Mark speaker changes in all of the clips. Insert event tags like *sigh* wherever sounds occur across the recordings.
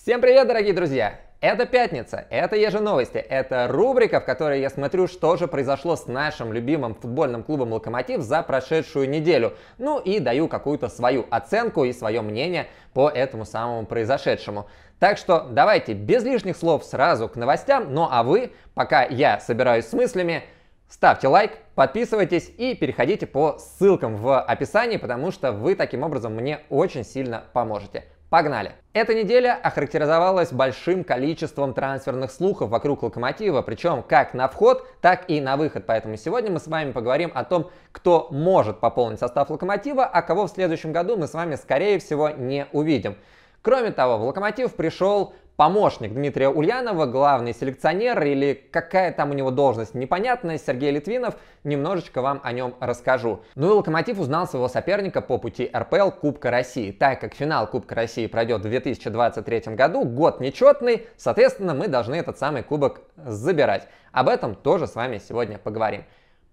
Speaker 1: Всем привет, дорогие друзья! Это пятница, это Еженовости, это рубрика, в которой я смотрю, что же произошло с нашим любимым футбольным клубом «Локомотив» за прошедшую неделю. Ну и даю какую-то свою оценку и свое мнение по этому самому произошедшему. Так что давайте без лишних слов сразу к новостям, ну а вы, пока я собираюсь с мыслями, Ставьте лайк, подписывайтесь и переходите по ссылкам в описании, потому что вы таким образом мне очень сильно поможете. Погнали! Эта неделя охарактеризовалась большим количеством трансферных слухов вокруг локомотива, причем как на вход, так и на выход. Поэтому сегодня мы с вами поговорим о том, кто может пополнить состав локомотива, а кого в следующем году мы с вами, скорее всего, не увидим. Кроме того, в локомотив пришел помощник Дмитрия Ульянова, главный селекционер или какая там у него должность непонятная, Сергей Литвинов, немножечко вам о нем расскажу. Ну и Локомотив узнал своего соперника по пути РПЛ Кубка России. Так как финал Кубка России пройдет в 2023 году, год нечетный, соответственно, мы должны этот самый кубок забирать. Об этом тоже с вами сегодня поговорим.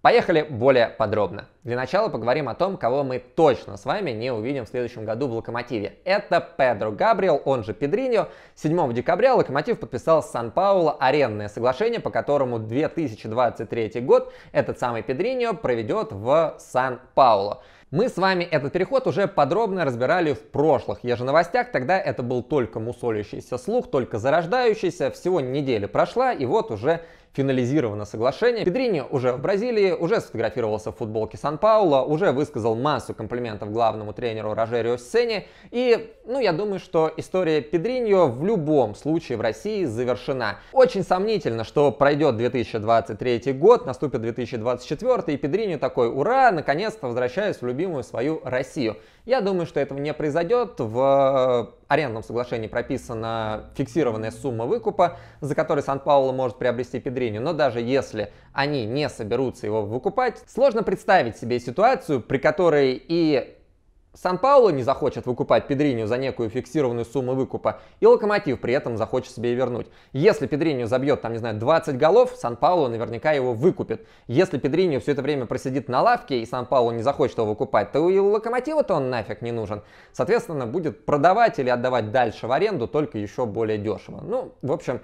Speaker 1: Поехали более подробно. Для начала поговорим о том, кого мы точно с вами не увидим в следующем году в «Локомотиве». Это Педро Габриэл, он же Педриньо. 7 декабря «Локомотив» подписал с Сан-Пауло арендное соглашение, по которому 2023 год этот самый Педриньо проведет в Сан-Пауло. Мы с вами этот переход уже подробно разбирали в прошлых еженовостях, тогда это был только мусолящийся слух, только зарождающийся, всего неделя прошла, и вот уже финализировано соглашение. Педрини уже в Бразилии, уже сфотографировался в футболке сан паула уже высказал массу комплиментов главному тренеру Рожерио Сене. И, ну, я думаю, что история Педриньо в любом случае в России завершена. Очень сомнительно, что пройдет 2023 год, наступит 2024, и Педриньо такой, ура, наконец-то возвращаюсь в любимую свою Россию. Я думаю, что этого не произойдет. В э, арендном соглашении прописана фиксированная сумма выкупа, за которой сан паулу может приобрести Педрини. Но даже если они не соберутся его выкупать, сложно представить себе ситуацию, при которой и сан паулу не захочет выкупать Педриню за некую фиксированную сумму выкупа, и Локомотив при этом захочет себе и вернуть. Если Педриню забьет, там, не знаю, 20 голов, сан паулу наверняка его выкупит. Если Педриню все это время просидит на лавке, и сан паулу не захочет его выкупать, то и Локомотиву-то он нафиг не нужен. Соответственно, будет продавать или отдавать дальше в аренду, только еще более дешево. Ну, в общем,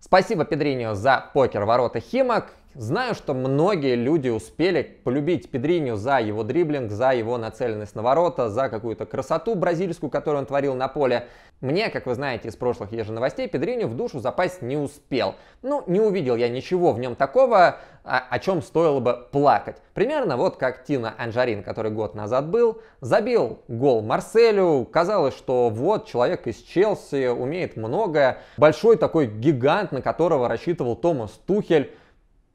Speaker 1: спасибо Педриню за покер ворота Химок. Знаю, что многие люди успели полюбить Педриню за его дриблинг, за его нацеленность на ворота, за какую-то красоту бразильскую, которую он творил на поле. Мне, как вы знаете из прошлых еженовостей, Педриню в душу запасть не успел. Ну, не увидел я ничего в нем такого, о, о чем стоило бы плакать. Примерно вот как Тина Анжарин, который год назад был, забил гол Марселю, казалось, что вот человек из Челси умеет многое, большой такой гигант, на которого рассчитывал Томас Тухель,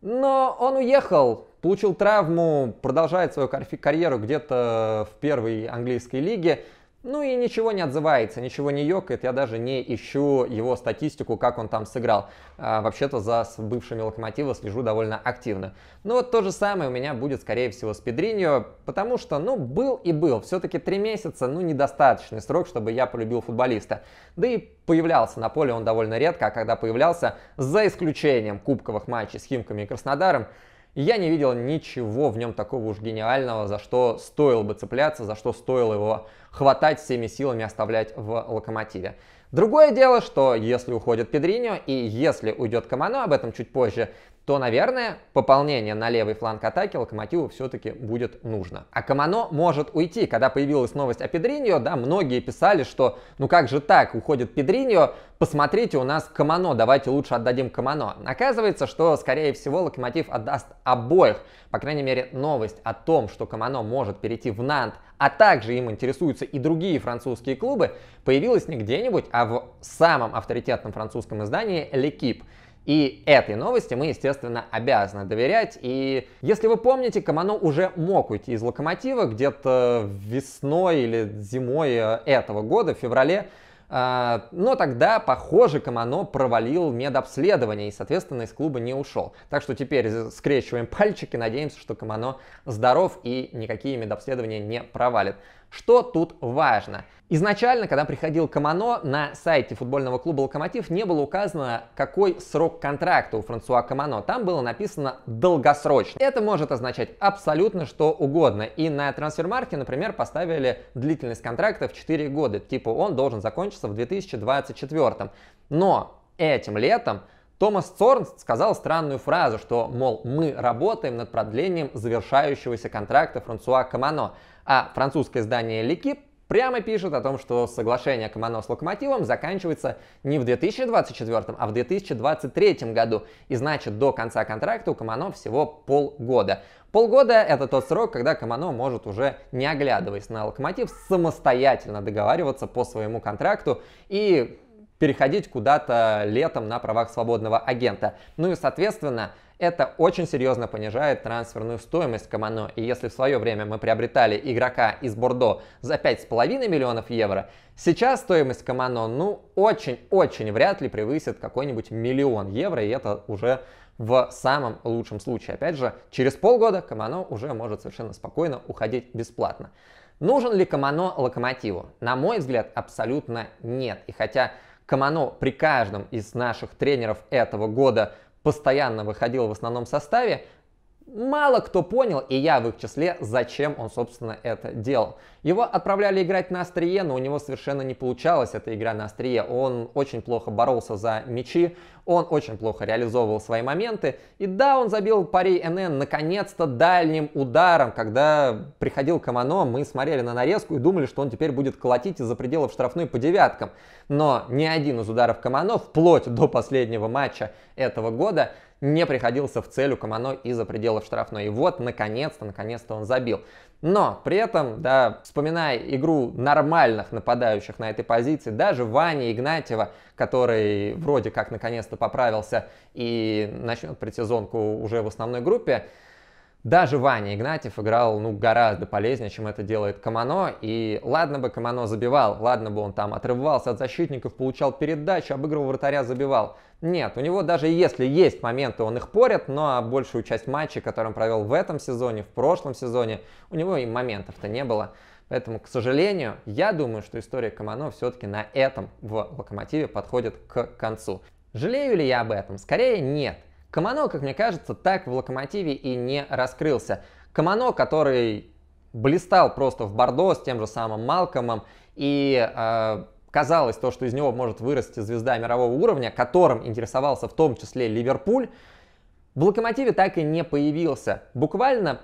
Speaker 1: но он уехал, получил травму, продолжает свою карьеру где-то в первой английской лиге. Ну и ничего не отзывается, ничего не ёкает, я даже не ищу его статистику, как он там сыграл. А, вообще-то за бывшими Локомотива слежу довольно активно. Но ну вот то же самое у меня будет, скорее всего, с Педриньо, потому что, ну, был и был. Все-таки три месяца, ну, недостаточный срок, чтобы я полюбил футболиста. Да и появлялся на поле он довольно редко, а когда появлялся, за исключением кубковых матчей с Химками и Краснодаром, я не видел ничего в нем такого уж гениального, за что стоило бы цепляться, за что стоило его хватать всеми силами, оставлять в локомотиве. Другое дело, что если уходит Педриньо и если уйдет Камано, об этом чуть позже то, наверное, пополнение на левый фланг атаки Локомотиву все-таки будет нужно. А Камано может уйти. Когда появилась новость о Педриньо, да, многие писали, что ну как же так, уходит Педриньо, посмотрите, у нас Камано, давайте лучше отдадим Камано. Оказывается, что, скорее всего, Локомотив отдаст обоих. По крайней мере, новость о том, что Камано может перейти в Нант, а также им интересуются и другие французские клубы, появилась не где-нибудь, а в самом авторитетном французском издании «Лекип». И этой новости мы, естественно, обязаны доверять. И если вы помните, Камано уже мог уйти из Локомотива где-то весной или зимой э, этого года, в феврале. А, но тогда, похоже, Камано провалил медобследование и, соответственно, из клуба не ушел. Так что теперь скрещиваем *laughs* пальчики, надеемся, что Камано здоров и никакие медобследования не провалит. Что тут важно? Изначально, когда приходил Камано, на сайте футбольного клуба «Локомотив» не было указано, какой срок контракта у Франсуа Камано. Там было написано «долгосрочно». Это может означать абсолютно что угодно. И на трансфермарке, например, поставили длительность контракта в 4 года. Типа он должен закончиться в 2024. Но этим летом Томас Цорнс сказал странную фразу, что, мол, мы работаем над продлением завершающегося контракта Франсуа Камано. А французское издание Ликип прямо пишет о том, что соглашение Комано с Локомотивом заканчивается не в 2024, а в 2023 году. И значит, до конца контракта у Комано всего полгода. Полгода — это тот срок, когда Комано может уже, не оглядываясь на Локомотив, самостоятельно договариваться по своему контракту и переходить куда-то летом на правах свободного агента. Ну и, соответственно, это очень серьезно понижает трансферную стоимость Камано. И если в свое время мы приобретали игрока из Бордо за 5,5 миллионов евро, сейчас стоимость Камано, ну, очень-очень вряд ли превысит какой-нибудь миллион евро, и это уже в самом лучшем случае. Опять же, через полгода Камано уже может совершенно спокойно уходить бесплатно. Нужен ли Камано локомотиву? На мой взгляд, абсолютно нет. И хотя Камано при каждом из наших тренеров этого года постоянно выходил в основном составе, мало кто понял, и я в их числе, зачем он, собственно, это делал. Его отправляли играть на острие, но у него совершенно не получалось эта игра на острие. Он очень плохо боролся за мячи, он очень плохо реализовывал свои моменты. И да, он забил парей НН наконец-то дальним ударом, когда приходил Камано, мы смотрели на нарезку и думали, что он теперь будет колотить из-за пределов штрафной по девяткам. Но ни один из ударов Камано, вплоть до последнего матча этого года, не приходился в цель у Камано из-за пределов штрафной. И вот, наконец-то, наконец-то он забил. Но при этом, да, вспоминая игру нормальных нападающих на этой позиции, даже Вани Игнатьева, который вроде как наконец-то поправился и начнет предсезонку уже в основной группе, даже Ваня Игнатьев играл ну, гораздо полезнее, чем это делает Камано. И ладно бы Камано забивал, ладно бы он там отрывался от защитников, получал передачу, обыгрывал вратаря, забивал. Нет, у него даже если есть моменты, он их порит, но большую часть матчей, которые он провел в этом сезоне, в прошлом сезоне, у него и моментов-то не было. Поэтому, к сожалению, я думаю, что история Камано все-таки на этом в Локомотиве подходит к концу. Жалею ли я об этом? Скорее нет. Камано, как мне кажется, так в Локомотиве и не раскрылся. Камано, который блистал просто в Бордо с тем же самым Малкомом, и э, казалось то, что из него может вырасти звезда мирового уровня, которым интересовался в том числе Ливерпуль, в Локомотиве так и не появился. Буквально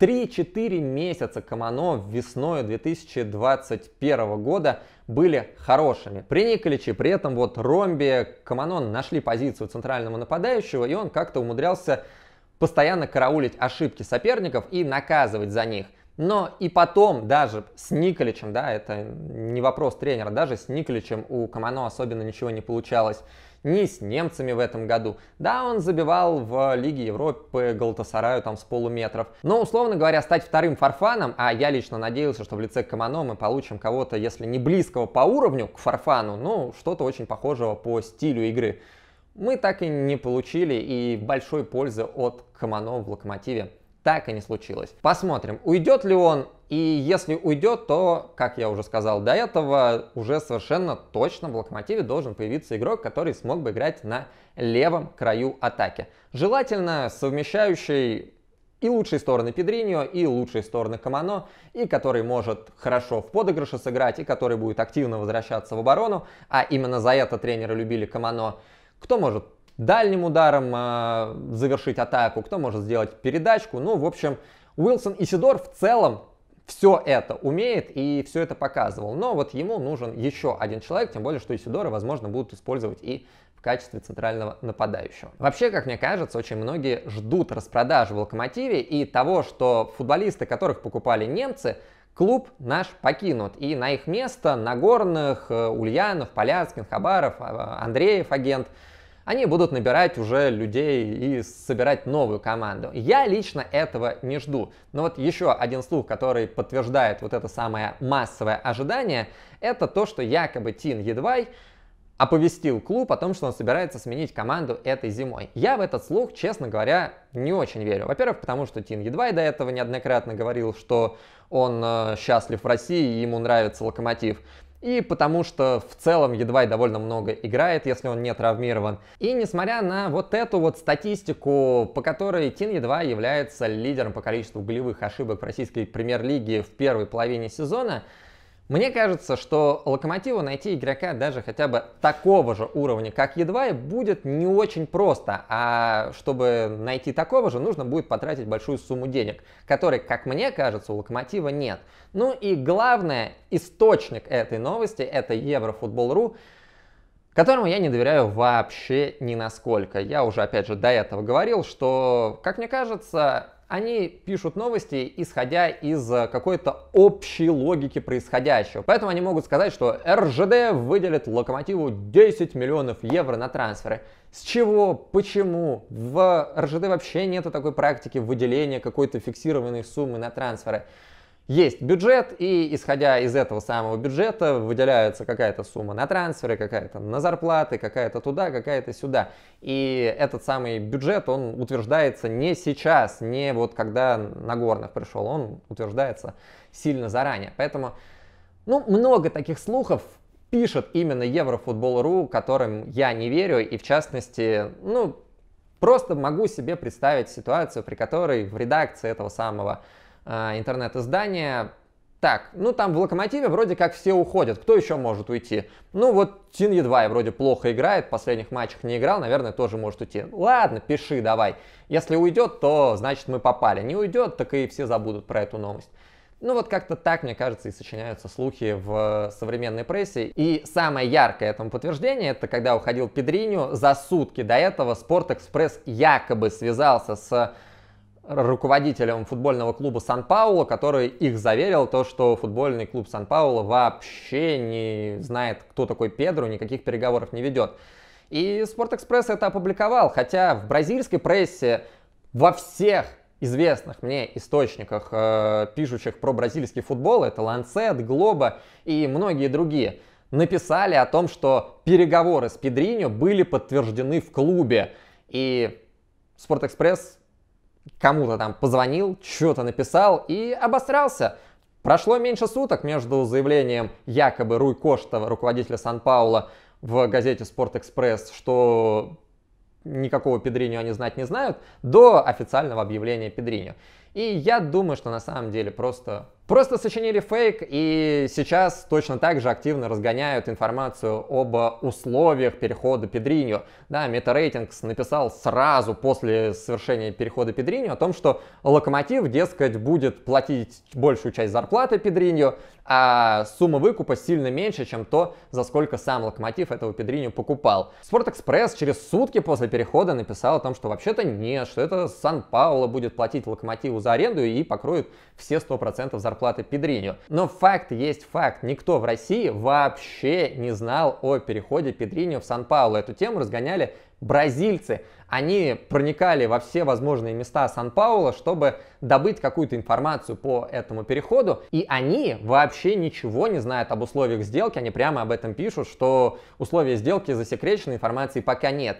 Speaker 1: 3-4 месяца Комано весной 2021 года были хорошими. При Николиче при этом вот Ромби, Камано нашли позицию центрального нападающего, и он как-то умудрялся постоянно караулить ошибки соперников и наказывать за них. Но и потом даже с Николичем, да, это не вопрос тренера, даже с Николичем у Камано особенно ничего не получалось ни с немцами в этом году. Да, он забивал в Лиге Европы Галтасараю там с полуметров. Но, условно говоря, стать вторым Фарфаном, а я лично надеялся, что в лице Камано мы получим кого-то, если не близкого по уровню к Фарфану, ну, что-то очень похожего по стилю игры. Мы так и не получили и большой пользы от Камано в Локомотиве так и не случилось. Посмотрим, уйдет ли он и если уйдет, то, как я уже сказал до этого, уже совершенно точно в локомотиве должен появиться игрок, который смог бы играть на левом краю атаки. Желательно совмещающий и лучшие стороны Педриньо, и лучшие стороны Камано, и который может хорошо в подыгрыше сыграть, и который будет активно возвращаться в оборону, а именно за это тренеры любили Камано. Кто может дальним ударом э, завершить атаку, кто может сделать передачку, ну, в общем, Уилсон и Сидор в целом все это умеет и все это показывал. Но вот ему нужен еще один человек, тем более, что Исидора, возможно, будут использовать и в качестве центрального нападающего. Вообще, как мне кажется, очень многие ждут распродажи в «Локомотиве» и того, что футболисты, которых покупали немцы, клуб наш покинут. И на их место Нагорных, э, Ульянов, Поляцкин, Хабаров, а, Андреев агент – они будут набирать уже людей и собирать новую команду. Я лично этого не жду. Но вот еще один слух, который подтверждает вот это самое массовое ожидание, это то, что якобы Тин Едвай оповестил клуб о том, что он собирается сменить команду этой зимой. Я в этот слух, честно говоря, не очень верю. Во-первых, потому что Тин Едвай до этого неоднократно говорил, что он э, счастлив в России и ему нравится локомотив и потому что в целом едва и довольно много играет, если он не травмирован. И несмотря на вот эту вот статистику, по которой Тин едва является лидером по количеству голевых ошибок в российской премьер-лиге в первой половине сезона, мне кажется, что Локомотиву найти игрока даже хотя бы такого же уровня, как едва, будет не очень просто, а чтобы найти такого же, нужно будет потратить большую сумму денег, которой, как мне кажется, у Локомотива нет. Ну и главное, источник этой новости — это Еврофутбол.ру, которому я не доверяю вообще ни насколько. Я уже, опять же, до этого говорил, что, как мне кажется, они пишут новости, исходя из э, какой-то общей логики происходящего. Поэтому они могут сказать, что РЖД выделит Локомотиву 10 миллионов евро на трансферы. С чего? Почему? В РЖД вообще нету такой практики выделения какой-то фиксированной суммы на трансферы есть бюджет, и исходя из этого самого бюджета выделяется какая-то сумма на трансферы, какая-то на зарплаты, какая-то туда, какая-то сюда. И этот самый бюджет, он утверждается не сейчас, не вот когда на горных пришел, он утверждается сильно заранее. Поэтому, ну, много таких слухов, пишет именно Еврофутбол.ру, которым я не верю, и в частности, ну, просто могу себе представить ситуацию, при которой в редакции этого самого а, интернет-издания. Так, ну там в Локомотиве вроде как все уходят. Кто еще может уйти? Ну вот Тин Едвай вроде плохо играет, в последних матчах не играл, наверное, тоже может уйти. Ладно, пиши давай. Если уйдет, то значит мы попали. Не уйдет, так и все забудут про эту новость. Ну вот как-то так, мне кажется, и сочиняются слухи в современной прессе. И самое яркое этому подтверждение, это когда уходил Педриню, за сутки до этого Спорт Экспресс якобы связался с руководителем футбольного клуба Сан-Пауло, который их заверил, то, что футбольный клуб Сан-Пауло вообще не знает, кто такой Педро, никаких переговоров не ведет. И Спортэкспресс это опубликовал, хотя в бразильской прессе во всех известных мне источниках, э, пишущих про бразильский футбол, это Ланцет, Глоба и многие другие, написали о том, что переговоры с Педриньо были подтверждены в клубе. И Спортэкспресс кому-то там позвонил, что-то написал и обосрался. Прошло меньше суток между заявлением якобы Руй Кошта, руководителя Сан-Паула, в газете «Спорт-экспресс», что никакого Педриню они знать не знают, до официального объявления Педриню. И я думаю, что на самом деле просто Просто сочинили фейк и сейчас точно так же активно разгоняют информацию об условиях перехода Педриню. Да, Метарейтингс написал сразу после совершения перехода Педриню о том, что Локомотив, дескать, будет платить большую часть зарплаты Педриню, а сумма выкупа сильно меньше, чем то, за сколько сам Локомотив этого Педриню покупал. Спортэкспресс через сутки после перехода написал о том, что вообще-то нет, что это Сан-Пауло будет платить Локомотиву за аренду и покроет все 100% зарплаты зарплаты Педриню. Но факт есть факт. Никто в России вообще не знал о переходе Педриню в Сан-Паулу. Эту тему разгоняли бразильцы. Они проникали во все возможные места Сан-Паула, чтобы добыть какую-то информацию по этому переходу. И они вообще ничего не знают об условиях сделки. Они прямо об этом пишут, что условия сделки засекречены, информации пока нет.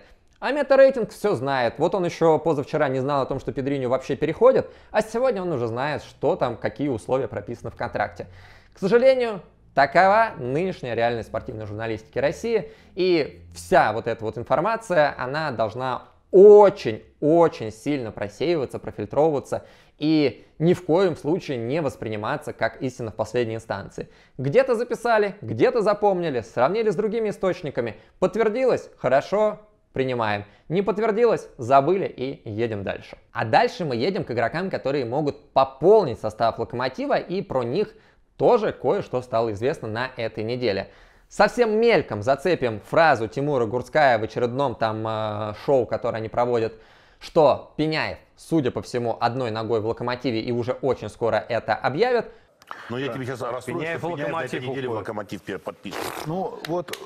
Speaker 1: А метарейтинг все знает. Вот он еще позавчера не знал о том, что Педриню вообще переходит, а сегодня он уже знает, что там, какие условия прописаны в контракте. К сожалению, Такова нынешняя реальность спортивной журналистики России. И вся вот эта вот информация, она должна очень-очень сильно просеиваться, профильтровываться и ни в коем случае не восприниматься как истина в последней инстанции. Где-то записали, где-то запомнили, сравнили с другими источниками, подтвердилось, хорошо, принимаем. Не подтвердилось, забыли и едем дальше. А дальше мы едем к игрокам, которые могут пополнить состав локомотива, и про них тоже кое-что стало известно на этой неделе. Совсем мельком зацепим фразу Тимура Гурцкая в очередном там э, шоу, которое они проводят, что Пеняев, судя по всему, одной ногой в локомотиве и уже очень скоро это объявят. Но ну, я тебе сейчас расстрою, Пеняев что Пеняев на этой в локомотив подпишет. Ну вот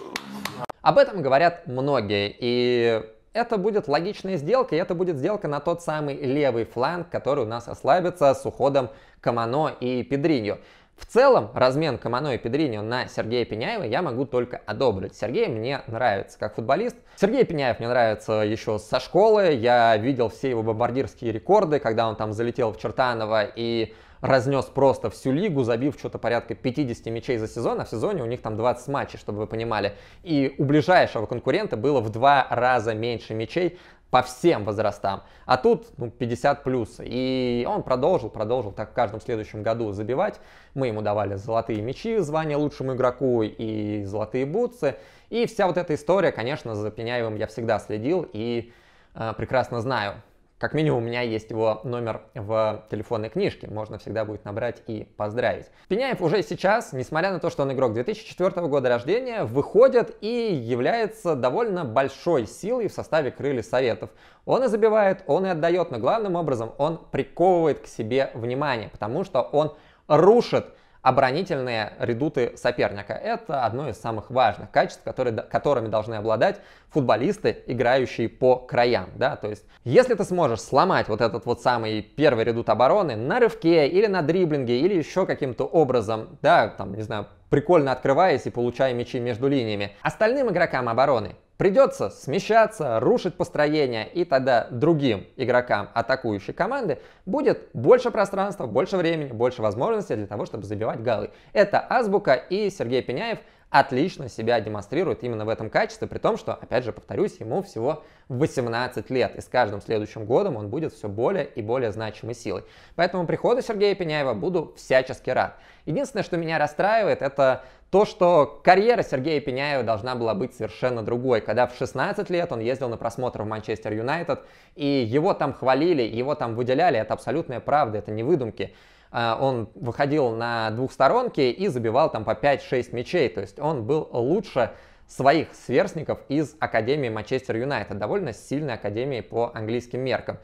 Speaker 1: об этом говорят многие, и это будет логичная сделка, и это будет сделка на тот самый левый фланг, который у нас ослабится с уходом Камано и Педриньо. В целом, размен Камано и Педриньо на Сергея Пеняева я могу только одобрить. Сергей мне нравится как футболист. Сергей Пеняев мне нравится еще со школы. Я видел все его бомбардирские рекорды, когда он там залетел в Чертаново и разнес просто всю лигу, забив что-то порядка 50 мячей за сезон, а в сезоне у них там 20 матчей, чтобы вы понимали. И у ближайшего конкурента было в два раза меньше мячей по всем возрастам. А тут ну, 50 плюс. И он продолжил, продолжил так в каждом следующем году забивать. Мы ему давали золотые мячи, звание лучшему игроку и золотые бутсы. И вся вот эта история, конечно, за Пеняевым я всегда следил и э, прекрасно знаю. Как минимум у меня есть его номер в телефонной книжке, можно всегда будет набрать и поздравить. Пеняев уже сейчас, несмотря на то, что он игрок 2004 года рождения, выходит и является довольно большой силой в составе крылья советов. Он и забивает, он и отдает, но главным образом он приковывает к себе внимание, потому что он рушит оборонительные редуты соперника. Это одно из самых важных качеств, которые, которыми должны обладать футболисты, играющие по краям. Да? То есть, если ты сможешь сломать вот этот вот самый первый редут обороны на рывке или на дриблинге, или еще каким-то образом, да, там, не знаю, прикольно открываясь и получая мячи между линиями, остальным игрокам обороны Придется смещаться, рушить построение, и тогда другим игрокам атакующей команды будет больше пространства, больше времени, больше возможностей для того, чтобы забивать голы. Это азбука, и Сергей Пеняев – отлично себя демонстрирует именно в этом качестве, при том, что, опять же, повторюсь, ему всего 18 лет, и с каждым следующим годом он будет все более и более значимой силой. Поэтому приходу Сергея Пеняева буду всячески рад. Единственное, что меня расстраивает, это то, что карьера Сергея Пеняева должна была быть совершенно другой, когда в 16 лет он ездил на просмотр в Манчестер Юнайтед, и его там хвалили, его там выделяли, это абсолютная правда, это не выдумки. А, он выходил на двухсторонке и забивал там по 5-6 мячей. То есть он был лучше своих сверстников из Академии Манчестер Юнайтед, довольно сильной академии по английским меркам.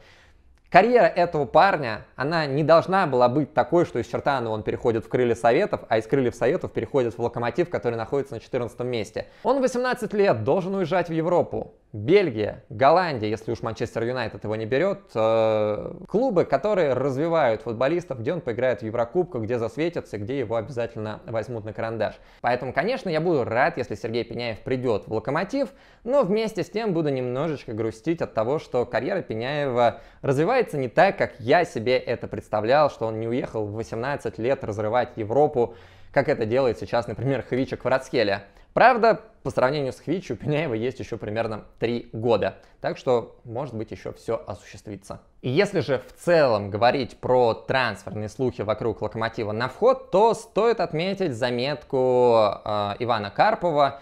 Speaker 1: Карьера этого парня, она не должна была быть такой, что из Чертанова ну, он переходит в крылья Советов, а из крыльев Советов переходит в Локомотив, который находится на 14 месте. Он 18 лет, должен уезжать в Европу. Бельгия, Голландия, если уж Манчестер Юнайтед его не берет, э, клубы, которые развивают футболистов, где он поиграет в Еврокубку, где засветятся, где его обязательно возьмут на карандаш. Поэтому, конечно, я буду рад, если Сергей Пеняев придет в Локомотив, но вместе с тем буду немножечко грустить от того, что карьера Пеняева развивается не так, как я себе это представлял, что он не уехал в 18 лет разрывать Европу как это делает сейчас, например, Хвича Кварацхеля. Правда, по сравнению с Хвичи, у Пеняева есть еще примерно 3 года, так что, может быть, еще все осуществится. И если же в целом говорить про трансферные слухи вокруг Локомотива на вход, то стоит отметить заметку э, Ивана Карпова,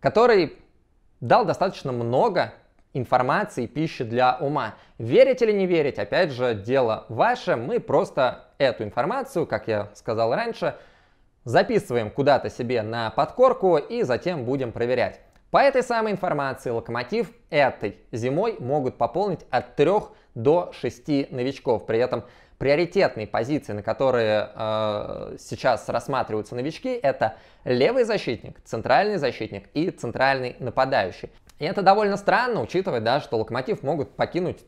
Speaker 1: который дал достаточно много информации, пищи для ума. Верить или не верить, опять же, дело ваше. Мы просто эту информацию, как я сказал раньше, записываем куда-то себе на подкорку и затем будем проверять. По этой самой информации Локомотив этой зимой могут пополнить от 3 до 6 новичков. При этом приоритетные позиции, на которые э, сейчас рассматриваются новички, это левый защитник, центральный защитник и центральный нападающий. И это довольно странно, учитывая, да, что Локомотив могут покинуть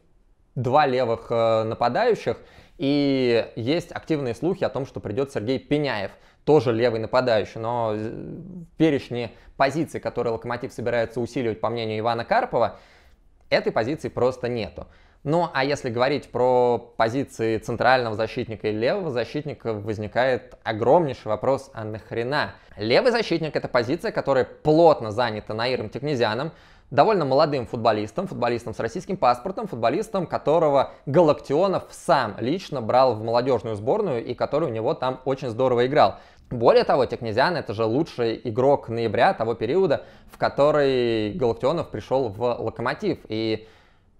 Speaker 1: два левых э, нападающих, и есть активные слухи о том, что придет Сергей Пеняев, тоже левый нападающий, но в э, перечне позиций, которые Локомотив собирается усиливать, по мнению Ивана Карпова, этой позиции просто нету. Ну, а если говорить про позиции центрального защитника и левого защитника, возникает огромнейший вопрос, а нахрена? Левый защитник — это позиция, которая плотно занята Наиром Текнезианом, довольно молодым футболистом, футболистом с российским паспортом, футболистом, которого Галактионов сам лично брал в молодежную сборную и который у него там очень здорово играл. Более того, Технезиан это же лучший игрок ноября того периода, в который Галактионов пришел в Локомотив. И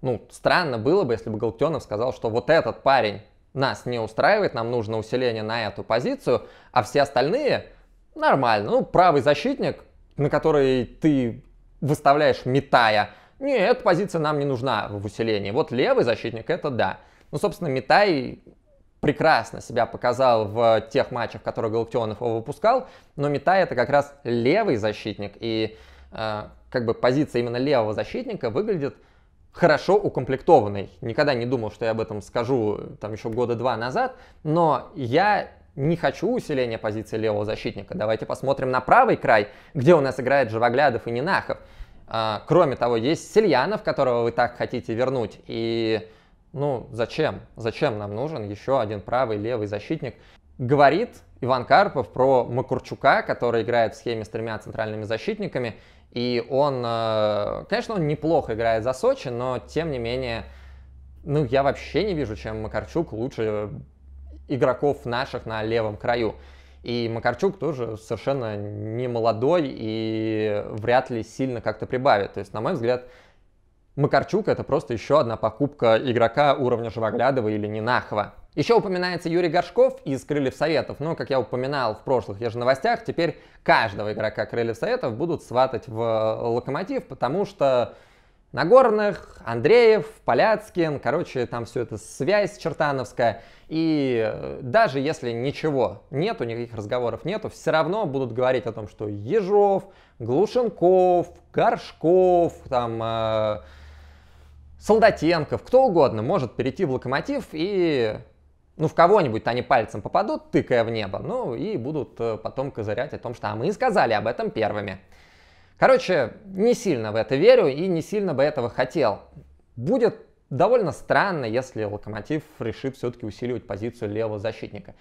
Speaker 1: ну, странно было бы, если бы Галактионов сказал, что вот этот парень нас не устраивает, нам нужно усиление на эту позицию, а все остальные нормально. Ну, правый защитник, на который ты выставляешь, метая. Нет, эта позиция нам не нужна в усилении. Вот левый защитник, это да. Ну, собственно, Метай прекрасно себя показал в тех матчах, которые которых Галактионов его выпускал, но Митай это как раз левый защитник, и э, как бы позиция именно левого защитника выглядит хорошо укомплектованной. Никогда не думал, что я об этом скажу там еще года два назад, но я не хочу усиления позиции левого защитника. Давайте посмотрим на правый край, где у нас играет Живоглядов и Нинахов. А, кроме того, есть Сельянов, которого вы так хотите вернуть. И ну зачем? Зачем нам нужен еще один правый левый защитник? Говорит Иван Карпов про Макурчука, который играет в схеме с тремя центральными защитниками. И он, э, конечно, он неплохо играет за Сочи, но тем не менее, ну, я вообще не вижу, чем Макарчук лучше игроков наших на левом краю. И Макарчук тоже совершенно не молодой и вряд ли сильно как-то прибавит. То есть, на мой взгляд, Макарчук это просто еще одна покупка игрока уровня Живоглядова или Нинахова. Еще упоминается Юрий Горшков из «Крыльев Советов», но, как я упоминал в прошлых я же новостях, теперь каждого игрока «Крыльев Советов» будут сватать в «Локомотив», потому что Нагорных, Андреев, Поляцкин, короче, там все это связь чертановская. И э, даже если ничего нету, никаких разговоров нету, все равно будут говорить о том, что Ежов, Глушенков, Горшков, там... Э, Солдатенков, кто угодно может перейти в локомотив и ну, в кого-нибудь они пальцем попадут, тыкая в небо, ну, и будут э, потом козырять о том, что а мы сказали об этом первыми. Короче, не сильно в это верю и не сильно бы этого хотел. Будет довольно странно, если Локомотив решит все-таки усиливать позицию левого защитника.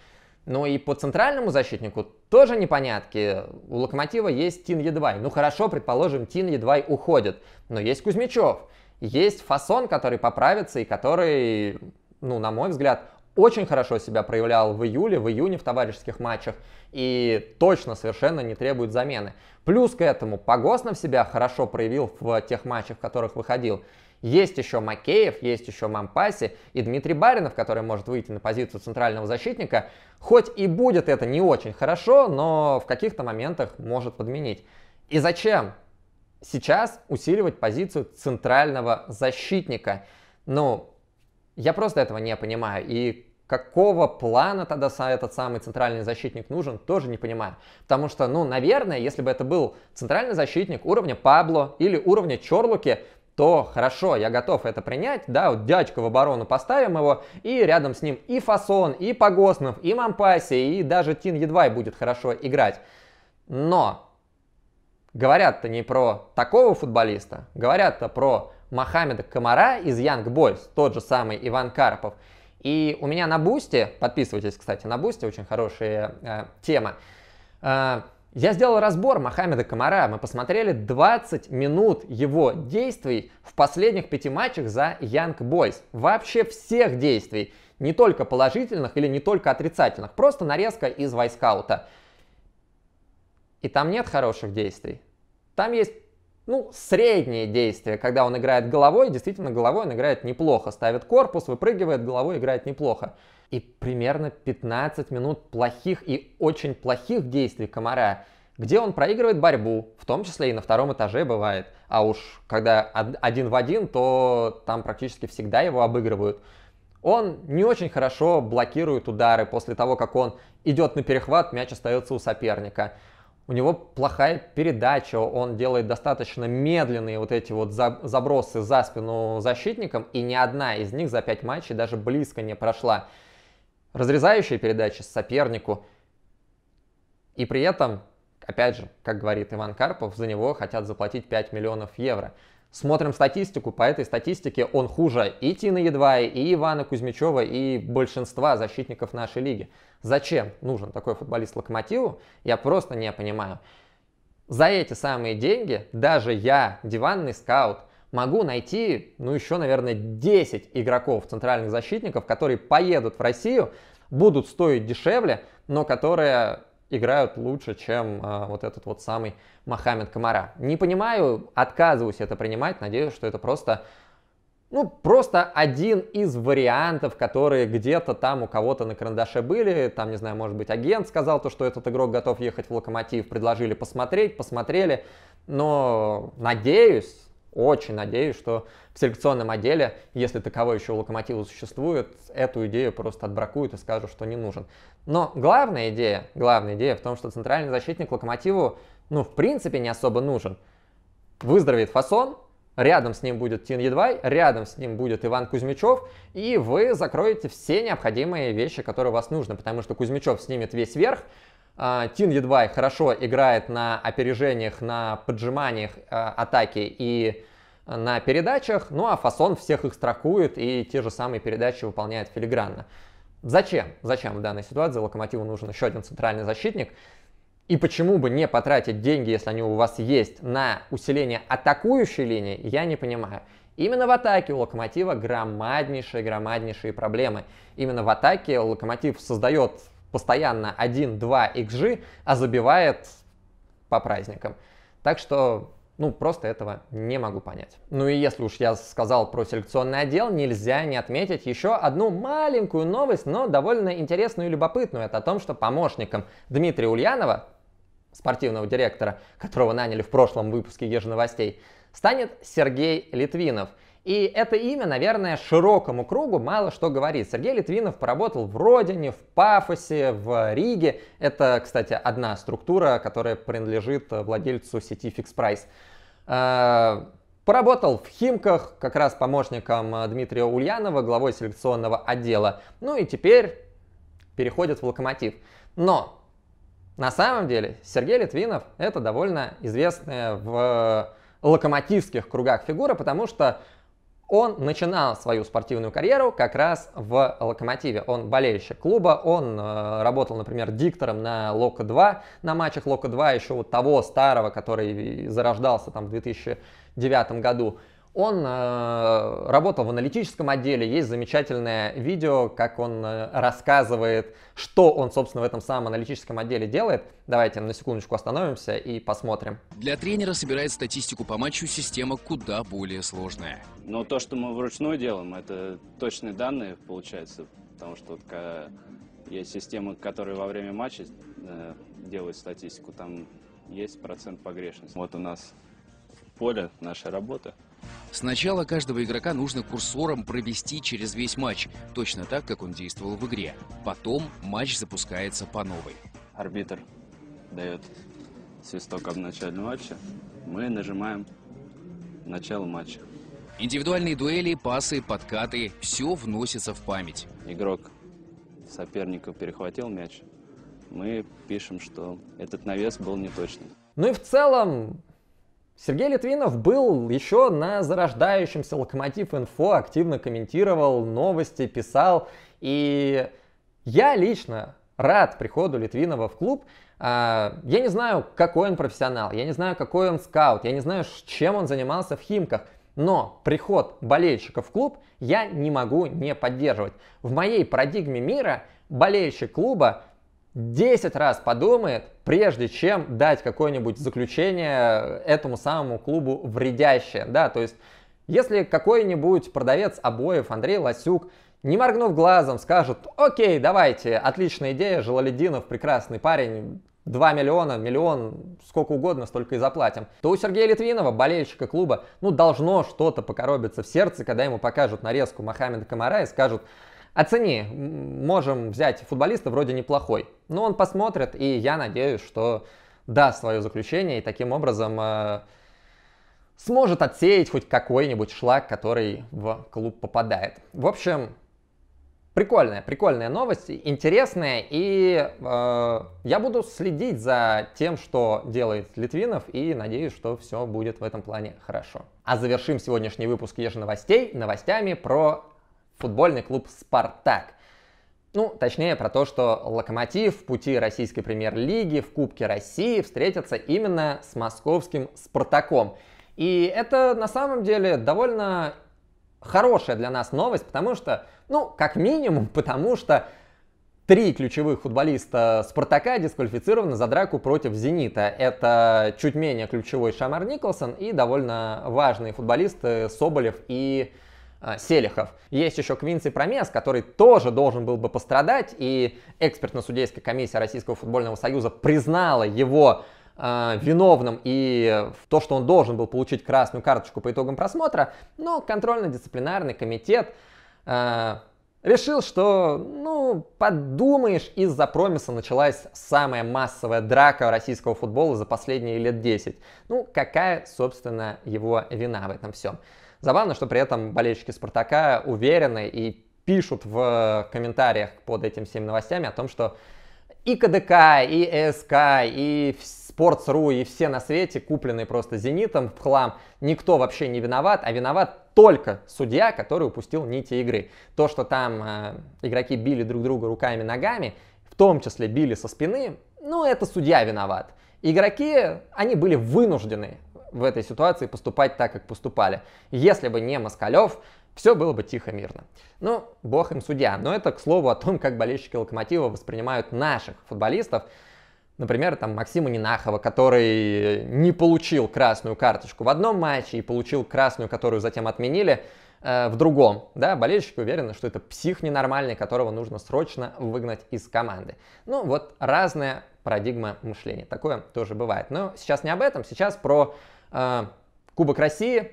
Speaker 1: Но и по центральному защитнику тоже непонятки. У Локомотива есть Тин Едвай. Ну хорошо, предположим, Тин Едвай уходит. Но есть Кузьмичев, есть Фасон, который поправится и который, ну, на мой взгляд, очень хорошо себя проявлял в июле, в июне в товарищеских матчах и точно совершенно не требует замены. Плюс к этому Погоснов себя хорошо проявил в тех матчах, в которых выходил. Есть еще Макеев, есть еще Мампаси и Дмитрий Баринов, который может выйти на позицию центрального защитника. Хоть и будет это не очень хорошо, но в каких-то моментах может подменить. И зачем сейчас усиливать позицию центрального защитника? Ну, я просто этого не понимаю. И какого плана тогда этот самый центральный защитник нужен, тоже не понимаю. Потому что, ну, наверное, если бы это был центральный защитник уровня Пабло или уровня Чорлуки, то хорошо, я готов это принять, да, вот дядька в оборону поставим его, и рядом с ним и Фасон, и Погоснов, и Мампаси, и даже Тин едва и будет хорошо играть. Но говорят-то не про такого футболиста, говорят-то про Мохаммеда Комара из Young Boys, тот же самый Иван Карпов. И у меня на Бусте, подписывайтесь, кстати, на Бусте, очень хорошая э, тема, э, я сделал разбор Мохаммеда Комара. Мы посмотрели 20 минут его действий в последних пяти матчах за Young Boys. Вообще всех действий, не только положительных или не только отрицательных, просто нарезка из войскаута. И там нет хороших действий. Там есть ну, среднее действие, когда он играет головой, действительно головой он играет неплохо, ставит корпус, выпрыгивает, головой играет неплохо. И примерно 15 минут плохих и очень плохих действий комара, где он проигрывает борьбу, в том числе и на втором этаже бывает. А уж когда один в один, то там практически всегда его обыгрывают. Он не очень хорошо блокирует удары после того, как он идет на перехват, мяч остается у соперника у него плохая передача, он делает достаточно медленные вот эти вот забросы за спину защитникам, и ни одна из них за пять матчей даже близко не прошла. Разрезающие передачи сопернику. И при этом, опять же, как говорит Иван Карпов, за него хотят заплатить 5 миллионов евро. Смотрим статистику. По этой статистике он хуже и Тина Едвай, и Ивана Кузьмичева, и большинства защитников нашей лиги. Зачем нужен такой футболист Локомотиву, я просто не понимаю. За эти самые деньги даже я, диванный скаут, могу найти, ну, еще, наверное, 10 игроков центральных защитников, которые поедут в Россию, будут стоить дешевле, но которые играют лучше, чем э, вот этот вот самый Мохаммед Камара. Не понимаю, отказываюсь это принимать, надеюсь, что это просто, ну, просто один из вариантов, которые где-то там у кого-то на карандаше были, там, не знаю, может быть, агент сказал то, что этот игрок готов ехать в Локомотив, предложили посмотреть, посмотрели, но надеюсь, очень надеюсь, что в селекционном отделе, если таковой еще у локомотива существует, эту идею просто отбракуют и скажут, что не нужен. Но главная идея, главная идея в том, что центральный защитник локомотиву, ну, в принципе, не особо нужен. Выздоровеет фасон, рядом с ним будет Тин Едвай, рядом с ним будет Иван Кузьмичев, и вы закроете все необходимые вещи, которые у вас нужны, потому что Кузьмичев снимет весь верх, а, Тин Едвай хорошо играет на опережениях, на поджиманиях а, атаки и а, на передачах, ну а Фасон всех их страхует и те же самые передачи выполняет филигранно. Зачем? Зачем в данной ситуации Локомотиву нужен еще один центральный защитник? И почему бы не потратить деньги, если они у вас есть, на усиление атакующей линии, я не понимаю. Именно в атаке у Локомотива громаднейшие, громаднейшие проблемы. Именно в атаке Локомотив создает постоянно 1-2 XG, а забивает по праздникам. Так что, ну, просто этого не могу понять. Ну и если уж я сказал про селекционный отдел, нельзя не отметить еще одну маленькую новость, но довольно интересную и любопытную. Это о том, что помощником Дмитрия Ульянова, спортивного директора, которого наняли в прошлом выпуске Ежи станет Сергей Литвинов – и это имя, наверное, широкому кругу мало что говорит. Сергей Литвинов поработал в Родине, в Пафосе, в Риге. Это, кстати, одна структура, которая принадлежит владельцу сети Fix Price. Э, поработал в Химках, как раз помощником Дмитрия Ульянова, главой селекционного отдела. Ну и теперь переходит в Локомотив. Но на самом деле Сергей Литвинов это довольно известная в локомотивских кругах фигура, потому что он начинал свою спортивную карьеру как раз в «Локомотиве». Он болельщик клуба, он э, работал, например, диктором на «Локо-2», на матчах «Локо-2», еще вот того старого, который зарождался там в 2009 году. Он э, работал в аналитическом отделе, есть замечательное видео, как он э, рассказывает, что он, собственно, в этом самом аналитическом отделе делает. Давайте на секундочку остановимся и посмотрим. Для тренера собирает статистику по матчу система куда более сложная. Но то, что мы вручную делаем, это точные данные, получается, потому что вот, когда есть системы, которые во время матча э, делают статистику, там есть процент погрешности. Вот у нас поле нашей работы – Сначала каждого игрока нужно курсором провести через весь матч, точно так, как он действовал в игре. Потом матч запускается по новой. Арбитр дает свисток об начале матча. Мы нажимаем начало матча. Индивидуальные дуэли, пасы, подкаты – все вносится в память. Игрок соперника перехватил мяч. Мы пишем, что этот навес был неточный. Ну и в целом, Сергей Литвинов был еще на зарождающемся Локомотив Инфо, активно комментировал новости, писал. И я лично рад приходу Литвинова в клуб. А, я не знаю, какой он профессионал, я не знаю, какой он скаут, я не знаю, чем он занимался в Химках. Но приход болельщика в клуб я не могу не поддерживать. В моей парадигме мира болельщик клуба 10 раз подумает, прежде чем дать какое-нибудь заключение этому самому клубу вредящее. Да, то есть, если какой-нибудь продавец обоев Андрей Ласюк не моргнув глазом, скажет, окей, давайте, отличная идея, Желалединов, прекрасный парень, 2 миллиона, миллион, сколько угодно, столько и заплатим, то у Сергея Литвинова, болельщика клуба, ну, должно что-то покоробиться в сердце, когда ему покажут нарезку Мохаммеда Камара и скажут, Оцени, можем взять футболиста вроде неплохой, но ну, он посмотрит, и я надеюсь, что даст свое заключение и таким образом э, сможет отсеять хоть какой-нибудь шлак, который в клуб попадает. В общем, прикольная, прикольная новость, интересная, и э, я буду следить за тем, что делает Литвинов, и надеюсь, что все будет в этом плане хорошо. А завершим сегодняшний выпуск еженовостей новостями про футбольный клуб «Спартак». Ну, точнее, про то, что «Локомотив» в пути российской премьер-лиги в Кубке России встретится именно с московским «Спартаком». И это на самом деле довольно хорошая для нас новость, потому что, ну, как минимум, *laughs* потому что три ключевых футболиста «Спартака» дисквалифицированы за драку против «Зенита». Это чуть менее ключевой Шамар Николсон и довольно важные футболисты э, Соболев и Э, Селихов. Есть еще Квинси Промес, который тоже должен был бы пострадать, и экспертно-судейская комиссия Российского футбольного союза признала его э, виновным и то, что он должен был получить красную карточку по итогам просмотра, но контрольно-дисциплинарный комитет э, решил, что, ну, подумаешь, из-за промиса началась самая массовая драка российского футбола за последние лет 10. Ну, какая, собственно, его вина в этом всем? Забавно, что при этом болельщики Спартака уверены и пишут в комментариях под этим всеми новостями о том, что и КДК, и ЭСК, и Sports.ru, и все на свете купленные просто «Зенитом» в хлам. Никто вообще не виноват, а виноват только судья, который упустил нити игры. То, что там э, игроки били друг друга руками, ногами, в том числе били со спины, ну, это судья виноват. Игроки, они были вынуждены в этой ситуации поступать так, как поступали. Если бы не Москалев, все было бы тихо, мирно. Ну, бог им судья. Но это, к слову, о том, как болельщики Локомотива воспринимают наших футболистов. Например, там Максима Нинахова, который не получил красную карточку в одном матче и получил красную, которую затем отменили э, в другом. Да, болельщики уверены, что это псих ненормальный, которого нужно срочно выгнать из команды. Ну, вот разная парадигма мышления. Такое тоже бывает. Но сейчас не об этом, сейчас про а, Кубок России.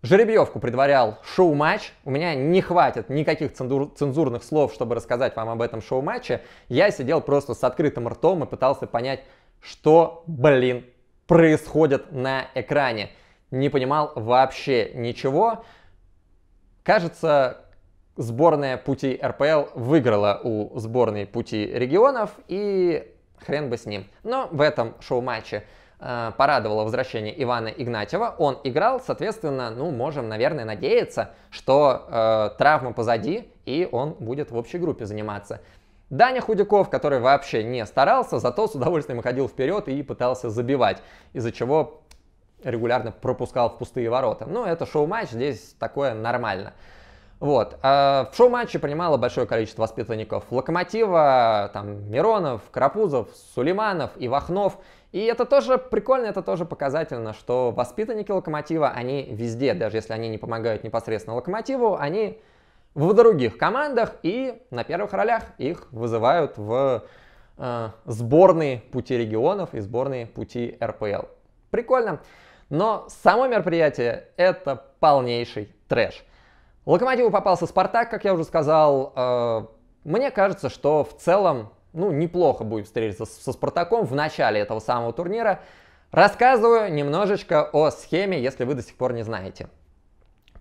Speaker 1: Жеребьевку предварял шоу-матч. У меня не хватит никаких цензур, цензурных слов, чтобы рассказать вам об этом шоу-матче. Я сидел просто с открытым ртом и пытался понять, что, блин, происходит на экране. Не понимал вообще ничего. Кажется, сборная пути РПЛ выиграла у сборной пути регионов, и хрен бы с ним. Но в этом шоу-матче Э, порадовало возвращение Ивана Игнатьева. Он играл, соответственно, ну, можем, наверное, надеяться, что э, травма позади, и он будет в общей группе заниматься. Даня Худяков, который вообще не старался, зато с удовольствием ходил вперед и пытался забивать, из-за чего регулярно пропускал в пустые ворота. Ну, это шоу-матч, здесь такое нормально. Вот. А в шоу-матче принимало большое количество воспитанников Локомотива, там, Миронов, Карапузов, Сулейманов, Ивахнов. И это тоже прикольно, это тоже показательно, что воспитанники Локомотива, они везде, даже если они не помогают непосредственно Локомотиву, они в других командах и на первых ролях их вызывают в э, сборные пути регионов и сборные пути РПЛ. Прикольно. Но само мероприятие это полнейший трэш. Локомотиву попался Спартак, как я уже сказал. Э, мне кажется, что в целом ну, неплохо будет встретиться со Спартаком в начале этого самого турнира. Рассказываю немножечко о схеме, если вы до сих пор не знаете.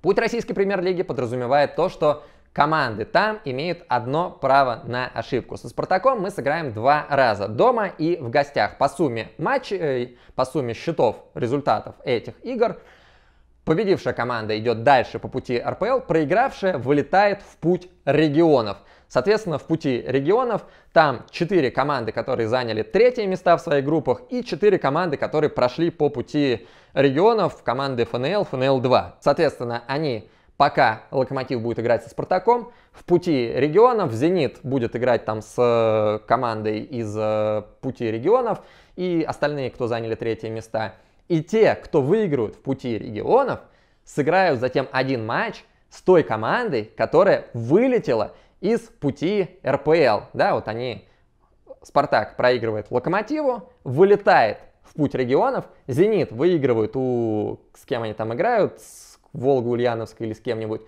Speaker 1: Путь российской премьер-лиги подразумевает то, что команды там имеют одно право на ошибку. Со Спартаком мы сыграем два раза, дома и в гостях. По сумме матчей, э, по сумме счетов, результатов этих игр – Победившая команда идет дальше по пути РПЛ, проигравшая вылетает в путь регионов. Соответственно, в пути регионов там 4 команды, которые заняли третье места в своих группах, и 4 команды, которые прошли по пути регионов в команды ФНЛ, ФНЛ-2. Соответственно, они пока Локомотив будет играть со Спартаком, в пути регионов Зенит будет играть там с э, командой из э, пути регионов и остальные, кто заняли третье места – и те, кто выиграют в пути регионов, сыграют затем один матч с той командой, которая вылетела из пути РПЛ. Да, вот они, Спартак проигрывает Локомотиву, вылетает в путь регионов, Зенит выигрывает у... с кем они там играют, с Волгу Ульяновской или с кем-нибудь.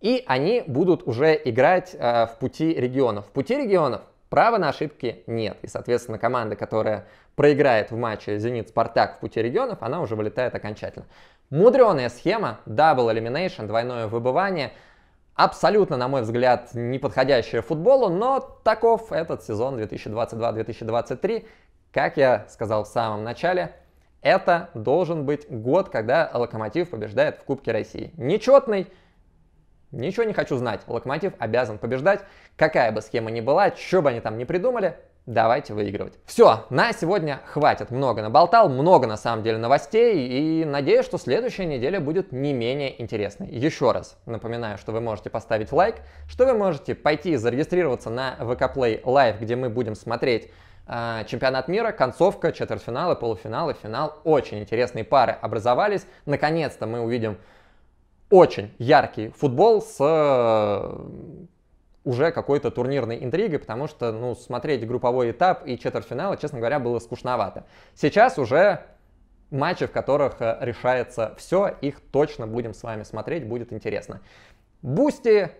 Speaker 1: И они будут уже играть э, в пути регионов. В пути регионов права на ошибки нет. И, соответственно, команда, которая проиграет в матче «Зенит-Спартак» в пути регионов, она уже вылетает окончательно. Мудреная схема, дабл elimination, двойное выбывание. Абсолютно, на мой взгляд, не подходящая футболу, но таков этот сезон 2022-2023. Как я сказал в самом начале, это должен быть год, когда «Локомотив» побеждает в Кубке России. Нечетный, ничего не хочу знать. «Локомотив» обязан побеждать. Какая бы схема ни была, что бы они там ни придумали, давайте выигрывать. Все, на сегодня хватит. Много наболтал, много на самом деле новостей, и надеюсь, что следующая неделя будет не менее интересной. Еще раз напоминаю, что вы можете поставить лайк, что вы можете пойти зарегистрироваться на VK Play Live, где мы будем смотреть э, Чемпионат мира, концовка, четвертьфиналы, полуфиналы, финал. Очень интересные пары образовались. Наконец-то мы увидим очень яркий футбол с э, уже какой-то турнирной интригой, потому что, ну, смотреть групповой этап и четвертьфинала, честно говоря, было скучновато. Сейчас уже матчи, в которых э, решается все, их точно будем с вами смотреть, будет интересно. Бусти,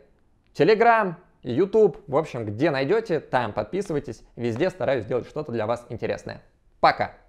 Speaker 1: Телеграм, YouTube, в общем, где найдете, там подписывайтесь, везде стараюсь сделать что-то для вас интересное. Пока!